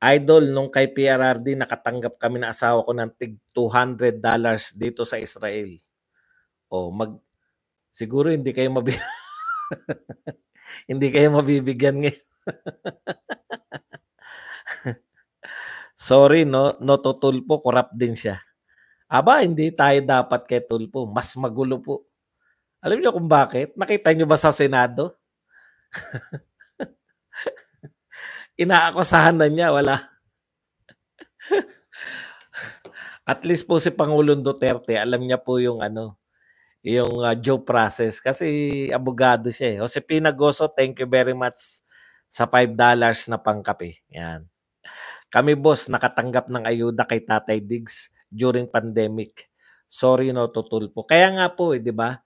Idol, nung kay PRRD, nakatanggap kami na asawa ko ng tig $200 dito sa Israel. O, oh, mag, siguro hindi kayo mabi hindi kayo mabibigyan ngayon. Sorry, no, no to Tulpo, corrupt din siya. Aba, hindi tayo dapat kay Tulpo. Mas magulo po. Alam niyo kung bakit? Nakita niyo ba sa Senado? inaakusahan na niya, wala. At least po si Pangulong Duterte, alam niya po yung ano, yung uh, due process kasi abogado siya eh. Josepina Pinagoso, thank you very much sa $5 na pangkape. Yan. Kami boss, nakatanggap ng ayuda kay Tatay Diggs during pandemic. Sorry no, tutulpo. Kaya nga po eh, di ba?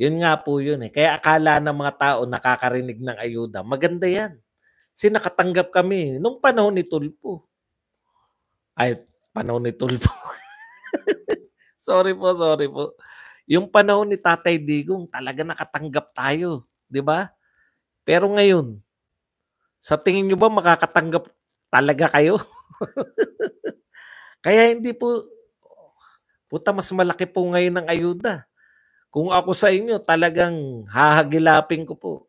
Yun nga po yun eh. Kaya akala ng mga tao nakakarinig ng ayuda. Maganda yan. Kasi nakatanggap kami eh. nung panahon ni Tulpo. Ay, panahon ni Tulpo. sorry po, sorry po. Yung panahon ni Tatay Digong, talaga nakatanggap tayo. Di ba? Pero ngayon, sa tingin nyo ba makakatanggap talaga kayo? Kaya hindi po, puta mas malaki po ngayon ng ayuda. Kung ako sa inyo, talagang hahagilapin ko po.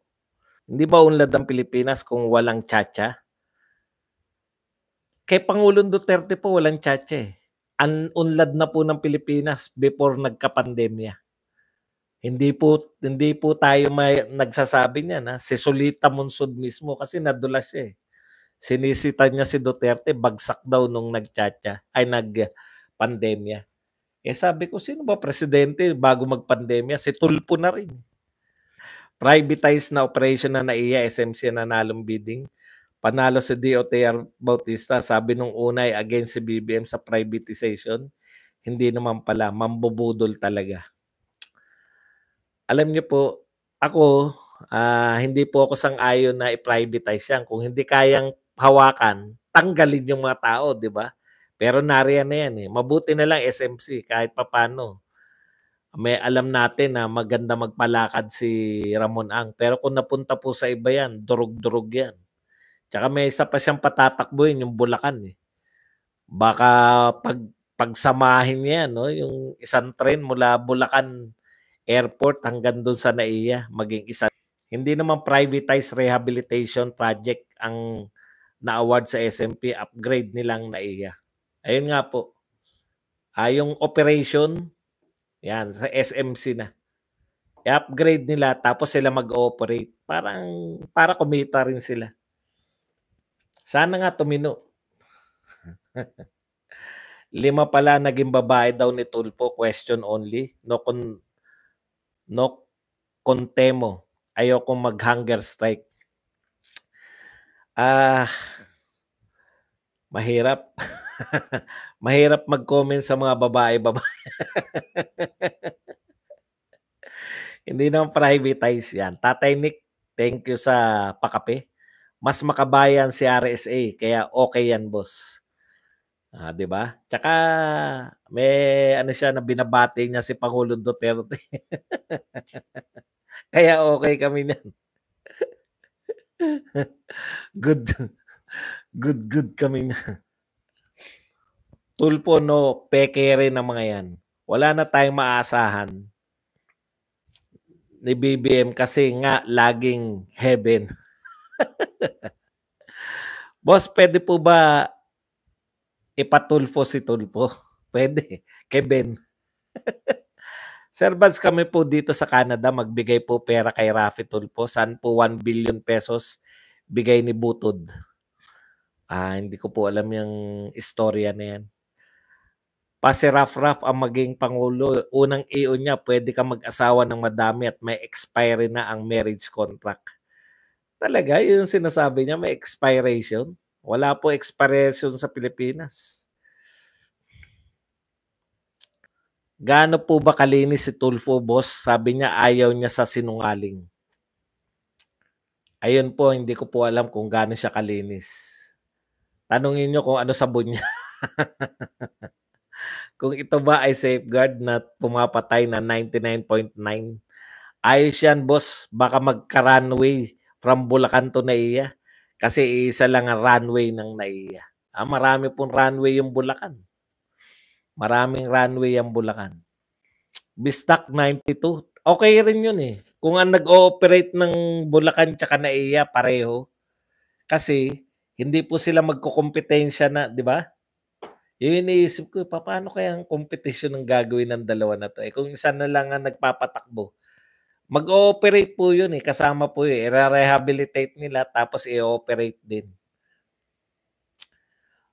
Hindi ba unlad ang Pilipinas kung walang chacha? Kay Pangulong Duterte po walang chacha eh. An unlad na po ng Pilipinas before nagka-pandemya. Hindi po hindi po tayo may nagsasabi niya na si Solita Monsod mismo kasi nadulas siya eh. Sinisita niya si Duterte bagsak daw nung nagchacha ay nagpandemya. Eh sabi ko sino ba presidente bago magpandemya si Tulpo na rin. Privatized na operation na naiya, SMC na nalong bidding. Panalo si DOTR Bautista, sabi nung unay against si BBM sa privatization. Hindi naman pala, mambubudol talaga. Alam niyo po, ako, uh, hindi po ako sang-ayon na i-privatize yan. Kung hindi kayang hawakan, tanggalin yung mga tao, di ba? Pero nariyan na yan eh. Mabuti na lang SMC kahit papano may alam natin na maganda magpalakad si Ramon Ang. Pero kung napunta po sa iba yan, durog-durog yan. Tsaka may isa pa siyang patatakbuhin, yung Bulacan. Eh. Baka pag, pagsamahin niya, no? yung isang train mula Bulacan Airport hanggang doon sa Naiya, maging isa. Hindi naman privatized rehabilitation project ang na-award sa SMP, upgrade nilang Naiya. Ayun nga po. Ah, yung operation, yan, sa SMC na. I-upgrade nila tapos sila mag-operate. Parang para kumita rin sila. Sana nga tumino. Lima pala naging babae daw ni Tulpo, question only. No con no contemo. Ayoko mag hunger strike. Ah, uh, mahirap. mahirap mag-comment sa mga babae-babae. Hindi na privatize yan. Tatay Nick, thank you sa pakape. Mas makabayan si RSA, kaya okay yan, boss. Ah, 'di ba? Tsaka may ano siya na binabati niya si Pangulong Duterte. kaya okay kami niyan. Good good good kami na. Tulpo no, peke rin ang mga yan. Wala na tayong maasahan ni BBM kasi nga laging heaven. Boss, pwede po ba ipatulfo si Tulpo? Pwede. Kevin. Sir Bads, kami po dito sa Canada, magbigay po pera kay Rafi Tulpo. Saan po 1 billion pesos bigay ni Butod? Ah, hindi ko po alam yung istorya na yan. Pase Raf Raf ang maging Pangulo. Unang EO niya, pwede ka mag-asawa ng madami at may expiry na ang marriage contract. Talaga, yun sinasabi niya, may expiration. Wala po expiration sa Pilipinas. Gaano po ba kalinis si Tulfo Boss? Sabi niya ayaw niya sa sinungaling. Ayun po, hindi ko po alam kung gaano siya kalinis. Tanungin nyo kung ano sabon niya. kung ito ba ay safeguard na pumapatay na 99.9. Ayos yan, boss. Baka magka-runway from Bulacan to Naiya. Kasi isa lang ang runway ng Naiya. Ah, marami pong runway yung Bulacan. Maraming runway ang Bulacan. Bistak 92. Okay rin yun eh. Kung ang nag-ooperate ng Bulacan tsaka Naiya, pareho. Kasi hindi po sila magkukumpetensya na, di ba? Yung iniisip ko, paano kaya ang competition ng gagawin ng dalawa na to? Eh kung isa na lang ang nagpapatakbo, mag-ooperate po yun eh, kasama po yun. I-rehabilitate eh. nila tapos i-operate din.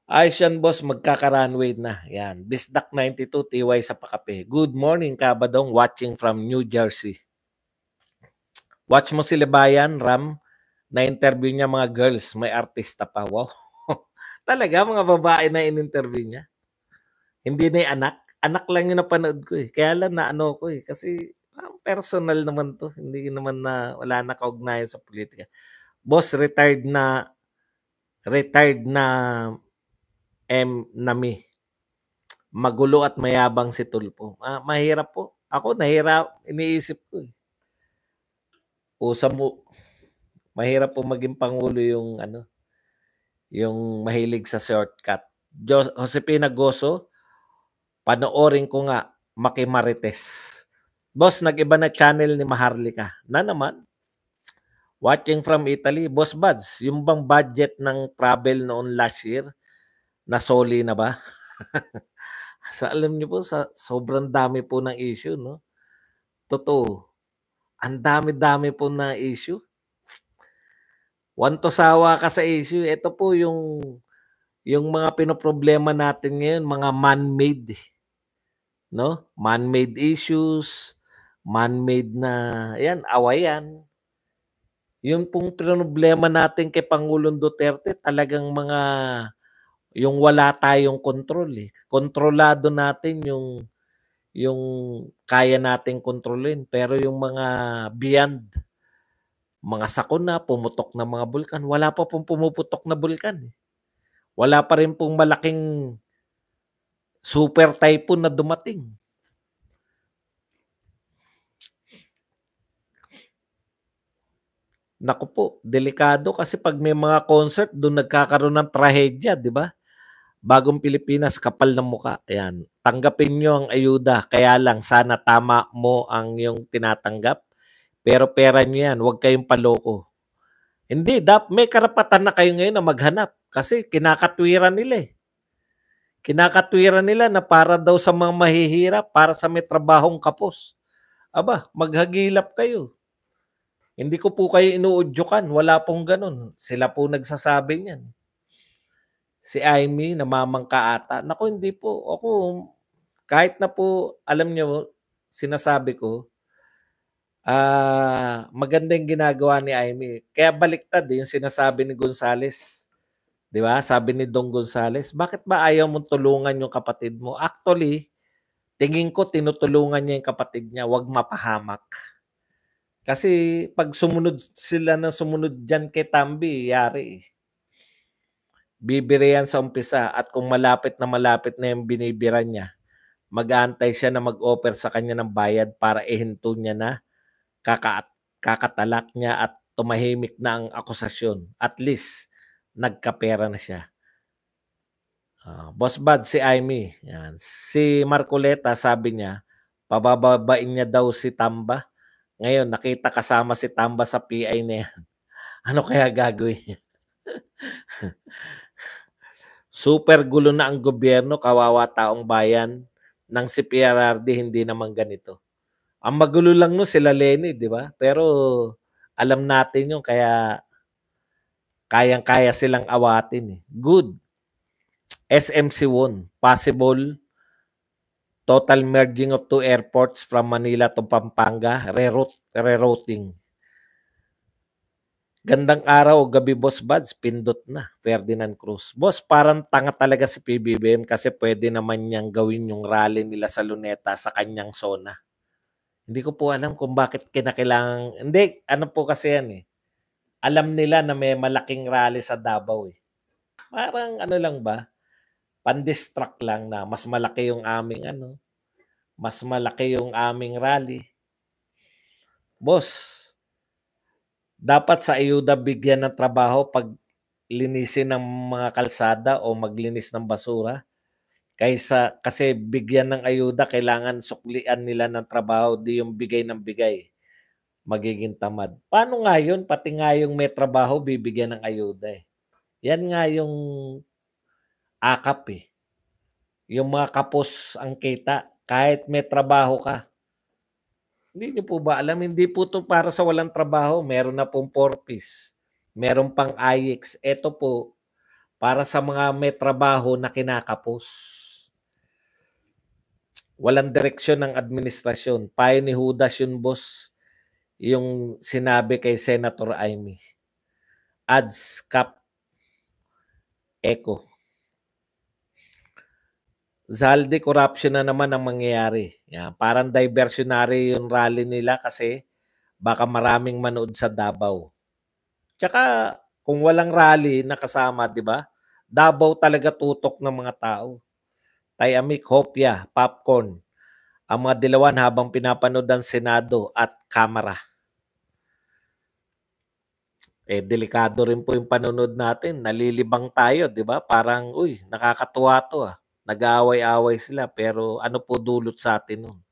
Aishan Boss, magkaka-runway na. Yan. Bisdak 92, TY sa pakape. Good morning, Kabadong. Watching from New Jersey. Watch mo sila bayan, Ram na-interview niya mga girls, may artista pa. Wow. Talaga, mga babae na in-interview niya. Hindi na anak. Anak lang yung napanood ko eh. Kaya lang na ano ko eh. Kasi ah, personal naman to. Hindi naman na wala na kaugnayan sa politika. Boss, retired na retired na M. Nami. Magulo at mayabang si Tulpo. Ah, mahirap po. Ako, nahirap. Iniisip ko eh. Usa mo, Mahirap po maging pangulo yung ano, yung mahilig sa shortcut. Josepina Goso, panoorin ko nga Makimarites. Boss, nag-iba na channel ni Maharlika. Na naman. Watching from Italy. Boss Buds, yung bang budget ng travel noon last year, nasoli na ba? sa alam niyo po, sa sobrang dami po ng issue, no? Totoo. Ang dami-dami po na issue. One to sawa ka sa issue. Ito po yung yung mga pinoproblema natin ngayon, mga man-made. No? Man-made issues, man-made na, ayan, awayan. Yung pong problema natin kay Pangulong Duterte, talagang mga, yung wala tayong control eh. Kontrolado natin yung, yung kaya nating kontrolin. Pero yung mga beyond, mga sakuna, pumutok na mga bulkan. Wala pa pong pumuputok na bulkan. Eh. Wala pa rin pong malaking super typhoon na dumating. Naku po, delikado kasi pag may mga concert, doon nagkakaroon ng trahedya, di ba? Bagong Pilipinas, kapal ng muka. Ayan. Tanggapin nyo ang ayuda. Kaya lang, sana tama mo ang yung tinatanggap. Pero pera niyo yan, huwag kayong paloko. Hindi, dap, may karapatan na kayo ngayon na maghanap kasi kinakatwiran nila eh. Kinakatwiran nila na para daw sa mga mahihirap, para sa may trabahong kapos. Aba, maghagilap kayo. Hindi ko po kayo inuudyokan. Wala pong ganun. Sila po nagsasabi niyan. Si Amy, namamangka ata. Naku, hindi po. Ako, kahit na po, alam niyo, sinasabi ko, uh, maganda yung ginagawa ni Amy. Kaya baliktad eh, yung sinasabi ni Gonzales. Di ba? Sabi ni Don Gonzales, bakit ba ayaw mong tulungan yung kapatid mo? Actually, tingin ko tinutulungan niya yung kapatid niya, wag mapahamak. Kasi pag sumunod sila na sumunod diyan kay Tambi, yari eh. sa umpisa at kung malapit na malapit na yung binibira niya, mag-aantay siya na mag-offer sa kanya ng bayad para ihinto niya na kaka kakatalak niya at tumahimik na ang akusasyon. At least, nagkapera na siya. Uh, Boss Bad, si Amy. Yan. Si Marcoleta, sabi niya, pabababain niya daw si Tamba. Ngayon, nakita kasama si Tamba sa PI na yan. Ano kaya gagawin Super gulo na ang gobyerno, kawawa taong bayan. Nang si PRRD, hindi naman ganito. Ang magulo lang no sila Lenny, di ba? Pero alam natin yun, kaya kayang-kaya silang awatin. Eh. Good. SMC1, possible total merging of two airports from Manila to Pampanga, reroute, rerouting. Gandang araw o gabi, Boss Buds. Pindot na, Ferdinand Cruz. Boss, parang tanga talaga si PBBM kasi pwede naman niyang gawin yung rally nila sa Luneta sa kanyang zona hindi ko po alam kung bakit kinakailangan. Hindi, ano po kasi yan eh. Alam nila na may malaking rally sa Davao eh. Parang ano lang ba? Pandistract lang na mas malaki yung aming ano. Mas malaki yung aming rally. Boss, dapat sa ayuda bigyan ng trabaho pag linisin ng mga kalsada o maglinis ng basura Kaysa, kasi bigyan ng ayuda, kailangan suklian nila ng trabaho, di yung bigay ng bigay. Magiging tamad. Paano nga yun? Pati nga yung may trabaho, bibigyan ng ayuda eh. Yan nga yung akap eh. Yung mga kapos ang kita, kahit may trabaho ka. Hindi niyo po ba alam? Hindi po to para sa walang trabaho. Meron na pong porpis. Meron pang IX. Ito po, para sa mga may trabaho na kinakapos. Walang direksyon ng administrasyon. Payo ni Judas yun, boss, yung sinabi kay Senator Amy. Ads, cap, echo. Zaldi, corruption na naman ang mangyayari. Yeah, parang diversionary yung rally nila kasi baka maraming manood sa Davao. Tsaka kung walang rally na kasama, 'di ba? Davao talaga tutok ng mga tao. Tay Amik Hopia, Popcorn, ang mga dilawan habang pinapanood ang Senado at Kamara. Eh, delikado rin po yung panonood natin. Nalilibang tayo, di ba? Parang, uy, nakakatuwa to ah. Nag-aaway-aaway sila, pero ano po dulot sa atin nun?